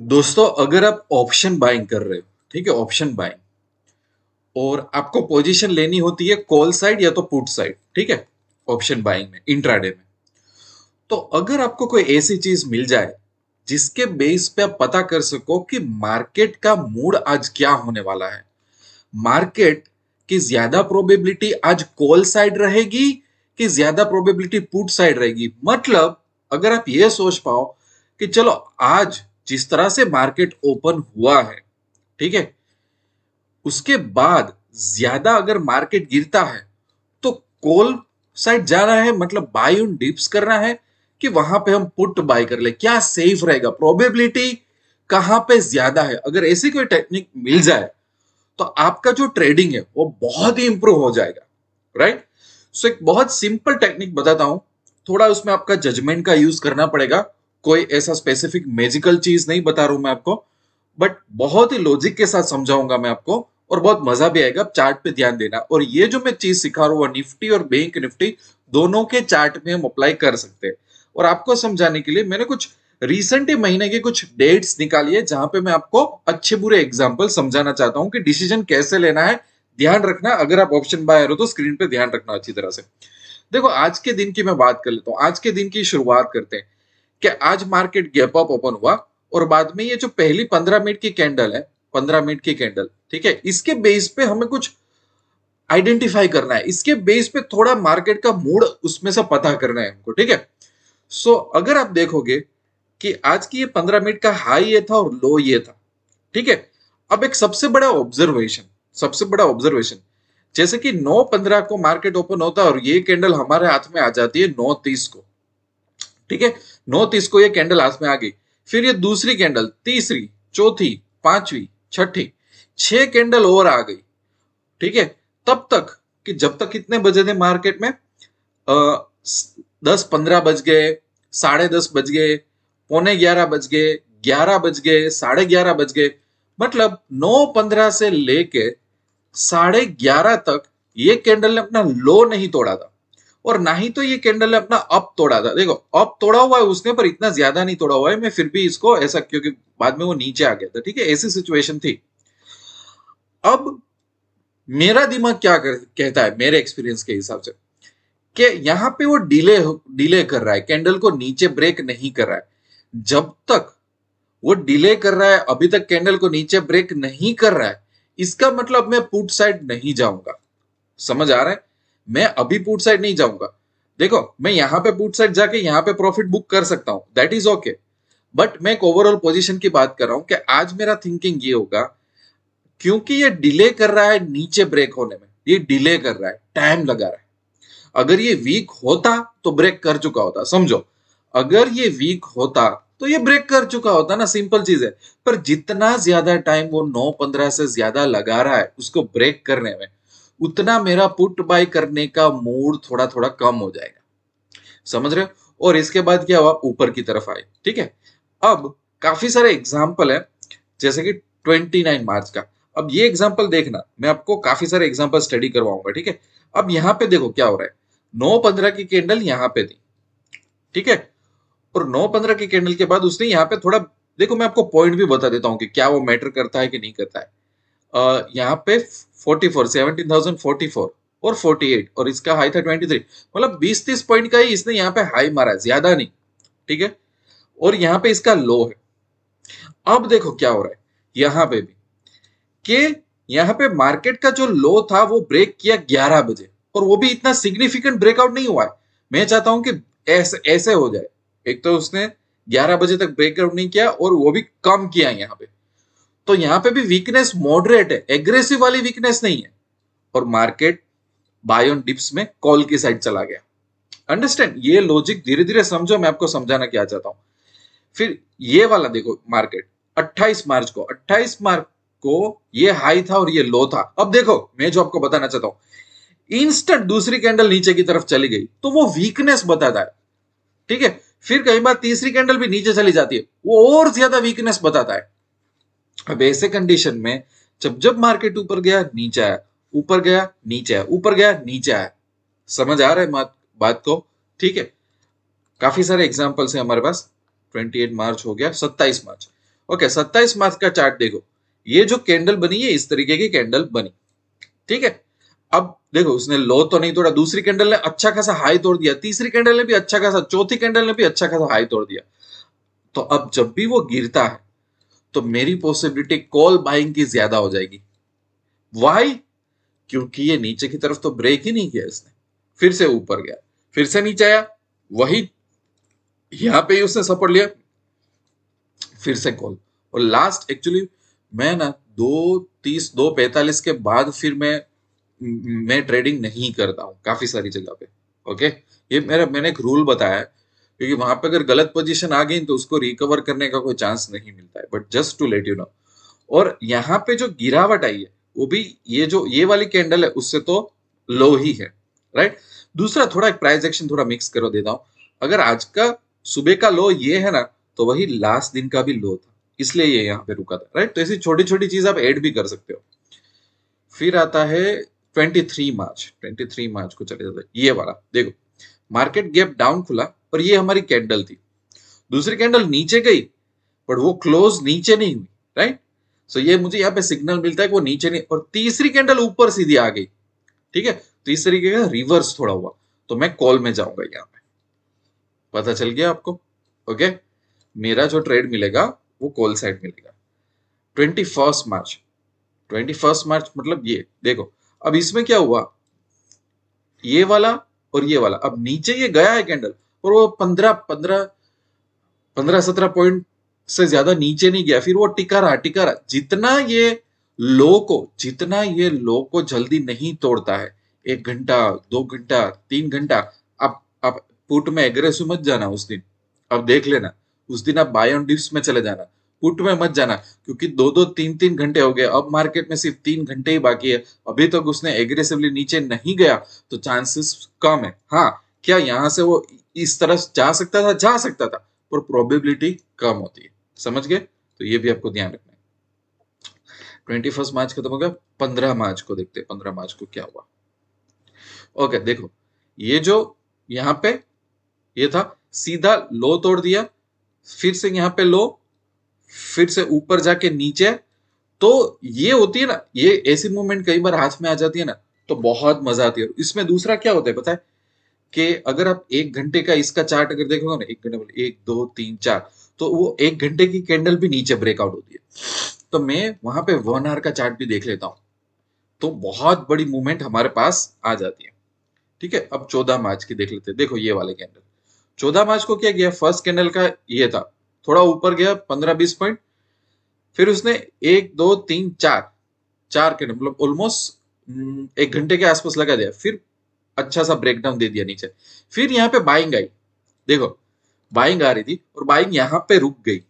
दोस्तों अगर आप ऑप्शन बाइंग कर रहे हो ठीक है ऑप्शन बाइंग और आपको पोजीशन लेनी होती है कॉल साइड या तो पुट साइड ठीक है ऑप्शन बाइंग में इंट्राडे में तो अगर आपको कोई ऐसी चीज मिल जाए जिसके बेस पे आप पता कर सको कि मार्केट का मूड आज क्या होने वाला है मार्केट की ज्यादा प्रोबेबिलिटी आज कॉल साइड रहेगी कि ज्यादा प्रोबेबिलिटी पुट साइड रहेगी मतलब अगर आप ये सोच पाओ कि चलो आज जिस तरह से मार्केट ओपन हुआ है ठीक है उसके बाद ज्यादा अगर मार्केट गिरता है तो कोल साइड जाना है मतलब बाय उन डिप्स करना है कि वहां पे हम पुट बाय कर ले क्या सेफ रहेगा प्रोबेबिलिटी कहां पे ज्यादा है अगर ऐसी कोई टेक्निक मिल जाए तो आपका जो ट्रेडिंग है वो बहुत ही इंप्रूव हो जाएगा राइट सो एक बहुत सिंपल टेक्निक बताता हूं थोड़ा उसमें आपका जजमेंट का यूज करना पड़ेगा कोई ऐसा स्पेसिफिक मैजिकल चीज नहीं बता रहा हूं मैं आपको बट बहुत ही लॉजिक के साथ समझाऊंगा मैं आपको और बहुत मजा भी आएगा चार्ट पे ध्यान देना और ये जो मैं चीज सिखा रहा हूँ निफ्टी और बैंक निफ्टी दोनों के चार्ट में हम अप्लाई कर सकते हैं और आपको समझाने के लिए मैंने कुछ रिसेंट महीने के कुछ डेट्स निकाली है जहां पे मैं आपको अच्छे बुरे एग्जाम्पल समझाना चाहता हूँ कि डिसीजन कैसे लेना है ध्यान रखना अगर आप ऑप्शन बायर हो तो स्क्रीन पे ध्यान रखना अच्छी तरह से देखो आज के दिन की मैं बात कर लेता हूँ आज के दिन की शुरुआत करते हैं कि आज मार्केट गैप अप ओपन हुआ और बाद में ये जो पहली पंद्रह मिनट की कैंडल है पंद्रह मिनट की कैंडल ठीक है इसके बेस पे हमें कुछ आइडेंटिफाई करना है इसके बेस पे थोड़ा मार्केट का मूड उसमें से पता करना है हमको ठीक है सो अगर आप देखोगे कि आज की ये पंद्रह मिनट का हाई ये था और लो ये था ठीक है अब एक सबसे बड़ा ऑब्जर्वेशन सबसे बड़ा ऑब्जर्वेशन जैसे कि 9:15 को मार्केट ओपन होता है और ये कैंडल हमारे हाथ में आ जाती है 9:30 को ठीक है नौ तीस को ये कैंडल हाथ में आ गई फिर ये दूसरी कैंडल तीसरी चौथी पांचवी छठी छह कैंडल और आ गई ठीक है तब तक कि जब तक कितने बजे थे मार्केट में आ, दस पंद्रह बज गए साढ़े दस बज गए पौने ग्यारह बज गए ग्यारह बज गए साढ़े ग्यारह बज गए मतलब नौ पंद्रह से लेके साढ़े ग्यारह तक ये कैंडल ने अपना लो नहीं तोड़ा था और ना ही तो ये कैंडल ने अपना अप तोड़ा था देखो अप तोड़ा हुआ है उसने पर इतना ज्यादा नहीं तोड़ा हुआ है मैं फिर भी इसको ऐसा क्योंकि बाद में वो नीचे आ गया था ठीक है ऐसी सिचुएशन थी अब मेरा दिमाग क्या कर, कहता है मेरे एक्सपीरियंस के हिसाब से कि यहां पे वो डिले डिले कर रहा है कैंडल को नीचे ब्रेक नहीं कर रहा है जब तक वो डिले कर रहा है अभी तक कैंडल को नीचे ब्रेक नहीं कर रहा है इसका मतलब मैं पुट साइड नहीं जाऊंगा समझ आ रहा है मैं अभी पुट साइड नहीं जाऊंगा देखो मैं यहां पे पुट साइड जाके यहां पे प्रॉफिट बुक कर सकता हूं दैट इज ओके बट मैं एक ओवरऑल पोजीशन की बात कर रहा हूं कि आज मेरा थिंकिंग ये होगा क्योंकि ये डिले कर रहा है नीचे ब्रेक होने में ये डिले कर रहा है टाइम लगा रहा है अगर ये वीक होता तो ब्रेक कर चुका होता समझो अगर ये वीक होता तो ये ब्रेक कर चुका होता ना सिंपल चीज है पर जितना ज्यादा टाइम वो नौ पंद्रह से ज्यादा लगा रहा है उसको ब्रेक करने में उतना मेरा पुट बाय करने का मूड थोड़ा थोड़ा कम हो जाएगा समझ रहे हो और इसके बाद क्या हुआ ऊपर की तरफ आए ठीक है अब काफी सारे एग्जाम्पल है जैसे कि 29 मार्च का अब ये एग्जाम्पल देखना मैं आपको काफी सारे एग्जाम्पल स्टडी करवाऊंगा ठीक है अब यहां पे देखो क्या हो रहा है नौ पंद्रह की कैंडल यहां पे दी ठीक है और नौ पंद्रह की कैंडल के बाद उसने यहां पे थोड़ा देखो मैं आपको पॉइंट भी बता देता हूं कि क्या वो मैटर करता है कि नहीं करता है आ, यहां पे 44 और 48 और इसका हाई था 23 मतलब 20-30 पॉइंट का ही इसने यहां पे हाई मारा ज्यादा नहीं ठीक है और यहां पे इसका लो है अब देखो क्या हो रहा है यहां पे भी कि यहां पे मार्केट का जो लो था वो ब्रेक किया 11 बजे और वो भी इतना सिग्निफिकेंट ब्रेकआउट नहीं हुआ है मैं चाहता हूं कि ऐसे ऐसे हो जाए एक तो उसने 11 बजे तक ब्रेकआउट नहीं किया और वो भी कम किया यहां पे तो यहां पे भी वीकनेस मॉडरेट है एग्रेसिव वाली वीकनेस नहीं है और मार्केट बाय ऑन डिप्स में कॉल की साइड चला गया अंडरस्टैंड ये लॉजिक धीरे धीरे समझो मैं आपको समझाना क्या चाहता हूं फिर ये वाला देखो मार्केट 28 मार्च को 28 मार्च को ये हाई था और ये लो था अब देखो मैं जो आपको बताना चाहता हूं इंस्टेंट दूसरी कैंडल नीचे की तरफ चली गई तो वो वीकनेस बताता है ठीक है फिर कई बार तीसरी कैंडल भी नीचे चली जाती है वो और ज्यादा वीकनेस बताता है अब ऐसे कंडीशन में जब जब मार्केट ऊपर गया नीचे आया ऊपर गया नीचे आया ऊपर गया नीचे आया समझ आ रहा है बात को ठीक है काफी सारे एग्जाम्पल्स हैं हमारे पास 28 मार्च हो गया 27 मार्च ओके okay, 27 मार्च का चार्ट देखो ये जो कैंडल बनी है इस तरीके की कैंडल बनी ठीक है अब देखो उसने लो तो नहीं तोड़ा दूसरी कैंडल ने अच्छा खासा हाई तोड़ दिया तीसरी कैंडल ने भी अच्छा खासा चौथी कैंडल ने भी अच्छा खासा हाई तोड़ दिया तो अब जब भी वो गिरता है तो मेरी पॉसिबिलिटी कॉल बाइंग की ज्यादा हो जाएगी वाई क्योंकि ये नीचे की तरफ तो ब्रेक ही नहीं किया इसने फिर से ऊपर गया फिर से नीचे आया वही यहां पे ही उसने सपोर्ट लिया फिर से कॉल और लास्ट एक्चुअली मैं ना दो तीस दो पैतालीस के बाद फिर मैं मैं ट्रेडिंग नहीं करता हूं काफी सारी जगह पे ओके ये मेरा मैंने एक रूल बताया क्योंकि वहां पर अगर गलत पोजिशन आ गई तो उसको रिकवर करने का कोई चांस नहीं मिलता है but just to let you know और यहाँ पे जो गिरावट आई है वो भी ये जो ये वाली कैंडल है उससे तो लो ही है राइट दूसरा थोड़ा एक प्राइस एक्शन थोड़ा मिक्स करो देता हूं अगर आज का सुबह का लो ये है ना तो वही लास्ट दिन का भी लो था इसलिए ये यहाँ पे रुका था राइट तो ऐसी छोटी छोटी चीज आप ऐड भी कर सकते हो फिर आता है 23 मार्च 23 मार्च को चले जाते ये वाला देखो मार्केट गैप डाउन खुला पर ये हमारी कैंडल थी दूसरी कैंडल नीचे गई पर वो क्लोज नीचे नहीं हुई राइट सो ये मुझे यहाँ पे सिग्नल मिलता है कि वो नीचे नहीं और तीसरी कैंडल ऊपर सीधी आ गई ठीक है तीसरी इस का रिवर्स थोड़ा हुआ तो मैं कॉल में जाऊंगा यहाँ पे पता चल गया आपको ओके मेरा जो ट्रेड मिलेगा वो कॉल साइड मिलेगा ट्वेंटी मार्च ट्वेंटी मार्च मतलब ये देखो अब इसमें क्या हुआ ये वाला और ये वाला अब नीचे ये गया है कैंडल और वो पंद्रह पंद्रह पंद्रह सत्रह पॉइंट से ज्यादा नीचे नहीं गया फिर वो टिका रहा टिका रहा जितना ये लो को जितना ये लो को जल्दी नहीं तोड़ता है एक घंटा दो घंटा तीन घंटा अब अब पुट में एग्रेसिव मत जाना उस दिन अब देख लेना उस दिन आप बाय ऑन डिप्स में चले जाना पुट में मत जाना क्योंकि दो दो तीन तीन घंटे हो गए अब मार्केट में सिर्फ तीन घंटे ही बाकी है अभी तक उसने एग्रेसिवली नीचे नहीं गया तो चांसेस कम है हाँ क्या यहां से वो इस तरह जा सकता था जा सकता था पर प्रोबेबिलिटी कम होती है समझ गए तो ये भी आपको ध्यान रखना है ट्वेंटी फर्स्ट मार्च खत्म हो गया पंद्रह मार्च को देखते हैं पंद्रह मार्च को क्या हुआ ओके देखो ये जो यहाँ पे ये था सीधा लो तोड़ दिया फिर से यहाँ पे लो फिर से ऊपर जाके नीचे तो ये होती है ना ये ऐसी मूवमेंट कई बार हाथ में आ जाती है ना तो बहुत मजा आती है इसमें दूसरा क्या होता है पता है कि अगर आप एक घंटे का इसका चार्ट अगर देखोगे ना एक घंटे बोले एक दो तीन चार तो वो एक घंटे की कैंडल भी नीचे ब्रेकआउट होती है तो मैं वहां पे वन आर का चार्ट भी देख लेता हूँ तो बहुत बड़ी मूवमेंट हमारे पास आ जाती है ठीक है अब चौदह मार्च की देख लेते हैं देखो ये वाले कैंडल चौदह मार्च को क्या गया फर्स्ट कैंडल का ये था थोड़ा ऊपर गया पंद्रह बीस पॉइंट फिर उसने एक दो तीन चार चार कैंडल मतलब ऑलमोस्ट हम्म, एक घंटे के आसपास लगा दिया फिर अच्छा सा ब्रेकडाउन दे दिया नीचे फिर यहाँ पे बाइंग आई देखो बाइंग आ रही थी और बाइंग यहाँ पे रुक गई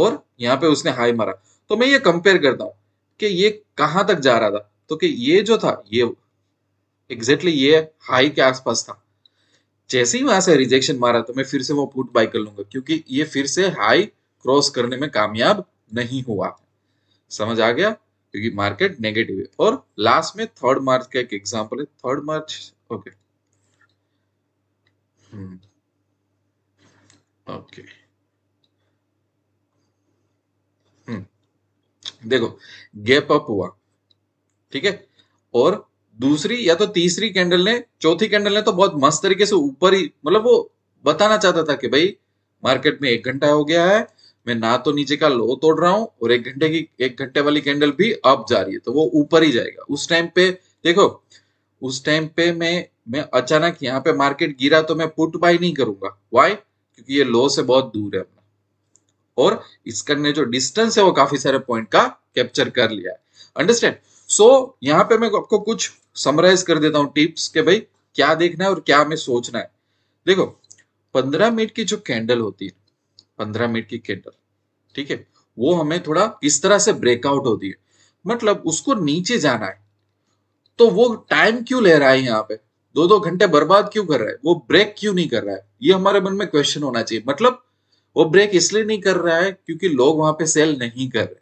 और यहाँ पे उसने हाई मारा तो मैं ये कंपेयर करता हूँ कि ये कहां तक जा रहा था तो कि ये जो था ये एग्जैक्टली ये हाई के आसपास था जैसे ही वहां से रिजेक्शन मारा तो मैं फिर से वो पुट बाय कर लूंगा क्योंकि ये फिर से हाई क्रॉस करने में कामयाब नहीं हुआ समझ आ गया क्योंकि मार्केट नेगेटिव है और लास्ट में थर्ड मार्च का एक एग्जाम्पल है third March okay hmm. okay hmm. देखो गैप अप हुआ ठीक है और दूसरी या तो तीसरी कैंडल ने चौथी कैंडल ने तो बहुत मस्त तरीके से ऊपर ही मतलब वो बताना चाहता था कि भाई मार्केट में एक घंटा हो गया है मैं ना तो नीचे का लो तोड़ रहा हूं और एक घंटे की एक घंटे वाली कैंडल भी अप जा रही है तो वो ऊपर ही जाएगा उस टाइम पे देखो उस टाइम पे मैं मैं अचानक यहाँ पे मार्केट गिरा तो मैं पुट बाई नहीं करूंगा वाई क्योंकि ये लो से बहुत दूर है और इसका ने जो डिस्टेंस है वो काफी सारे पॉइंट का कैप्चर कर लिया है अंडरस्टैंड सो so, यहाँ पे मैं आपको कुछ समराइज कर देता हूँ टिप्स के भाई क्या देखना है और क्या हमें सोचना है देखो पंद्रह मिनट की जो कैंडल होती है पंद्रह मिनट की कैंडल ठीक है वो हमें थोड़ा इस तरह से ब्रेकआउट होती है मतलब उसको नीचे जाना है तो वो टाइम क्यों ले रहा है यहाँ पे दो दो घंटे बर्बाद क्यों कर रहा है वो ब्रेक क्यों नहीं कर रहा है ये हमारे मन में क्वेश्चन होना चाहिए मतलब वो ब्रेक इसलिए नहीं कर रहा है क्योंकि लोग वहां पे सेल नहीं कर रहे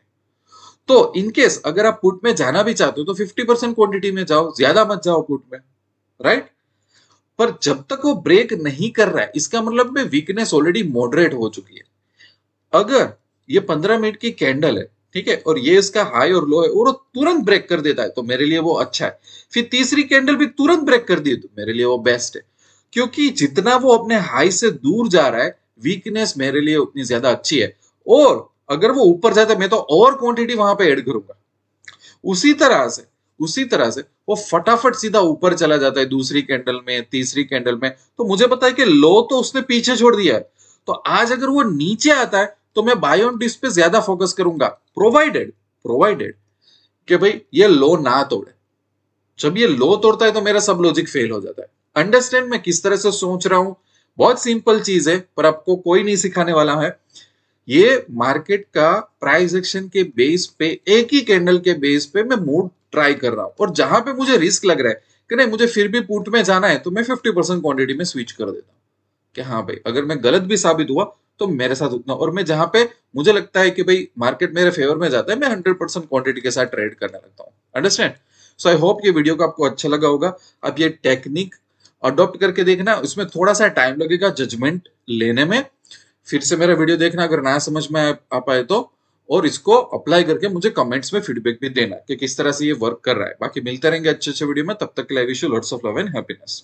तो इनकेस अगर आप पुट में जाना भी चाहते हो तो फिफ्टी परसेंट क्वांटिटी में जाओ ज्यादा मत जाओ पुट में राइट पर जब तक वो ब्रेक नहीं कर रहा है इसका मतलब में वीकनेस ऑलरेडी मॉडरेट हो चुकी है अगर ये पंद्रह मिनट की कैंडल है ठीक है और ये इसका हाई और लो है और तुरंत ब्रेक कर देता है तो मेरे लिए वो अच्छा है फिर तीसरी कैंडल भी तुरंत ब्रेक कर दी तो मेरे लिए वो बेस्ट है क्योंकि जितना वो अपने हाई से दूर जा रहा है वीकनेस मेरे लिए उतनी ज्यादा अच्छी है और अगर वो ऊपर जाता है मैं तो और क्वांटिटी वहां पे ऐड करूंगा उसी तरह से उसी तरह से वो फटाफट सीधा ऊपर चला जाता है दूसरी कैंडल में तीसरी कैंडल में तो मुझे पता है कि लो तो उसने पीछे छोड़ दिया है तो आज अगर वो नीचे आता है तो मैं बाय ऑन डिस्क पे ज्यादा फोकस करूंगा प्रोवाइडेड प्रोवाइडेड कि भाई ये लो ना तोड़े जब ये लो तोड़ता है तो मेरा सब लॉजिक फेल हो जाता है अंडरस्टैंड मैं किस तरह से सोच रहा हूं बहुत सिंपल चीज है पर आपको कोई नहीं सिखाने वाला है ये मार्केट का प्राइस एक्शन के बेस पे एक ही कैंडल के बेस पे मैं मूड ट्राई कर रहा हूं और जहां पे मुझे रिस्क लग रहा है कि नहीं मुझे फिर भी पुट में जाना है तो मैं 50% परसेंट क्वांटिटी में स्विच कर देता हूं कि हाँ भाई अगर मैं गलत भी साबित हुआ तो मेरे साथ उतना और मैं जहां पे मुझे लगता है कि भाई मार्केट मेरे फेवर में जाता है मैं हंड्रेड परसेंट क्वांटिटी के साथ ट्रेड करने लगता हूँ अंडरस्टैंड सो आई होप ये वीडियो को आपको अच्छा लगा होगा अब ये टेक्निक अडोप्ट करके देखना उसमें थोड़ा सा टाइम लगेगा जजमेंट लेने में फिर से मेरा वीडियो देखना अगर ना समझ में आ पाए तो और इसको अप्लाई करके मुझे कमेंट्स में फीडबैक भी देना कि किस तरह से ये वर्क कर रहा है बाकी मिलते रहेंगे अच्छे अच्छे वीडियो में तब तक के लिए wish you lots of love and happiness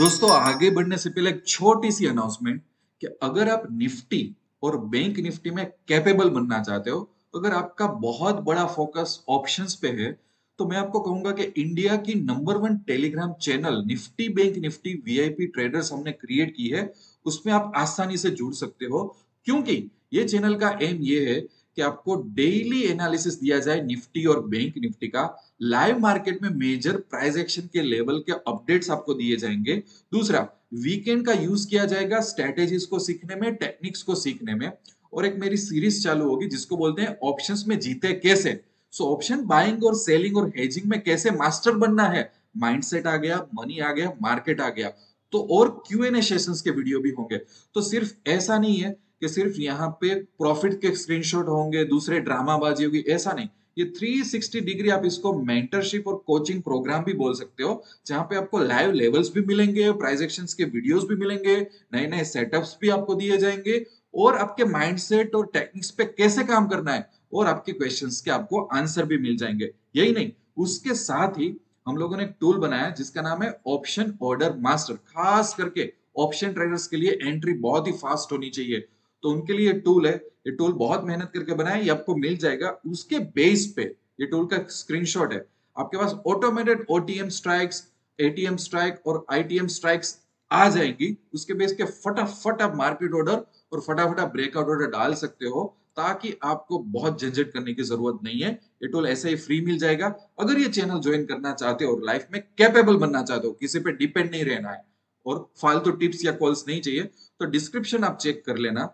दोस्तों आगे बढ़ने से पहले एक छोटी सी अनाउंसमेंट कि अगर आप निफ्टी और बैंक निफ्टी में कैपेबल बनना चाहते हो अगर आपका बहुत बड़ा फोकस ऑप्शंस पे है तो मैं आपको कहूंगा कि इंडिया की number one Telegram channel Nifty bank Nifty VIP traders हमने क्रिएट की है उसमें आप आसानी से जुड़ सकते हो क्योंकि ये चैनल का एम ये है कि आपको डेली एनालिसिस दिया जाए निफ्टी और बैंक निफ्टी का लाइव मार्केट में मेजर प्राइस एक्शन के लेवल के अपडेट्स आपको दिए जाएंगे दूसरा वीकेंड का यूज किया जाएगा स्ट्रेटेजीज को सीखने में टेक्निक्स को सीखने में और एक मेरी सीरीज चालू होगी जिसको बोलते हैं ऑप्शंस में जीते कैसे सो ऑप्शन बाइंग और सेलिंग और हेजिंग में कैसे मास्टर बनना है माइंडसेट आ गया मनी आ गया मार्केट आ गया तो और क्यू एन ए सेशन के वीडियो भी होंगे तो सिर्फ ऐसा नहीं है कि सिर्फ यहाँ पे प्रॉफिट के स्क्रीनशॉट होंगे दूसरे ड्रामाबाजी होगी ऐसा नहीं ये 360 डिग्री आप इसको मेंटरशिप और कोचिंग प्रोग्राम भी बोल सकते हो जहां पे आपको लाइव लेवल्स भी मिलेंगे प्राइजेक्शन एक्शन के वीडियोस भी मिलेंगे नए नए सेटअप्स भी आपको दिए जाएंगे और आपके माइंडसेट और टेक्निक्स पे कैसे काम करना है और आपके क्वेश्चन के आपको आंसर भी मिल जाएंगे यही नहीं उसके साथ ही हम लोगों ने एक टूल बनाया जिसका नाम है ऑप्शन ऑर्डर मास्टर खास करके ऑप्शन ट्रेडर्स के लिए एंट्री बहुत ही फास्ट होनी चाहिए तो उनके लिए टूल है ये टूल बहुत मेहनत करके बनाया ये आपको मिल जाएगा उसके बेस पे ये टूल का स्क्रीनशॉट है आपके पास automated OTM strikes ATM strike और आईटीएम स्ट्राइक्स आ जाएंगी उसके बेस के फटाफट आप मार्केट ऑर्डर और फटाफट आप ब्रेकआउट ऑर्डर डाल सकते हो ताकि आपको बहुत झंझट करने की जरूरत नहीं है ये टूल ऐसे ही फ्री मिल जाएगा अगर ये चैनल ज्वाइन करना चाहते हो और लाइफ में कैपेबल बनना चाहते हो किसी पे डिपेंड नहीं रहना है और फालतू तो टिप्स या कॉल्स नहीं चाहिए तो डिस्क्रिप्शन आप चेक कर लेना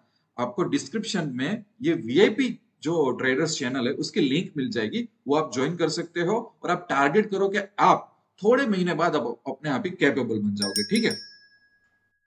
आपको डिस्क्रिप्शन में ये वीआईपी जो ट्रेडर्स चैनल है उसकी लिंक मिल जाएगी वो आप ज्वाइन कर सकते हो और आप टारगेट करो कि आप थोड़े महीने बाद आप अपने आप ही कैपेबल बन जाओगे ठीक है